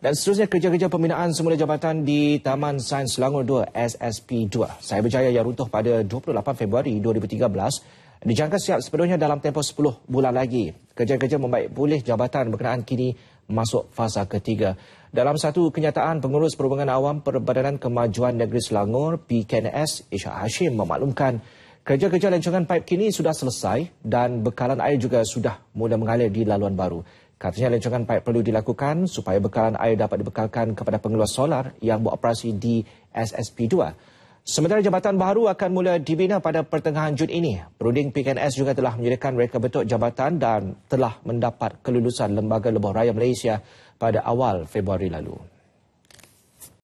Dan seterusnya kerja-kerja pembinaan semula jabatan di Taman Sains Selangor 2 SSP2. Saya berjaya yang runtuh pada 28 Februari 2013 dijangka siap sepenuhnya dalam tempoh 10 bulan lagi. Kerja-kerja membaik pulih jabatan berkenaan kini masuk fasa ketiga. Dalam satu kenyataan, Pengurus Perhubungan Awam Perbadanan Kemajuan Negeri Selangor PKNS Isha Hashim memaklumkan kerja-kerja lencongan paip kini sudah selesai dan bekalan air juga sudah mula mengalir di laluan baru. Katanya lencongan pipe perlu dilakukan supaya bekalan air dapat dibekalkan kepada pengeluar solar yang beroperasi di SSP2. Sementara jabatan baru akan mula dibina pada pertengahan Jun ini. Perunding PKNS juga telah menyediakan reka bentuk jabatan dan telah mendapat kelulusan Lembaga Lebuh Raya Malaysia pada awal Februari lalu.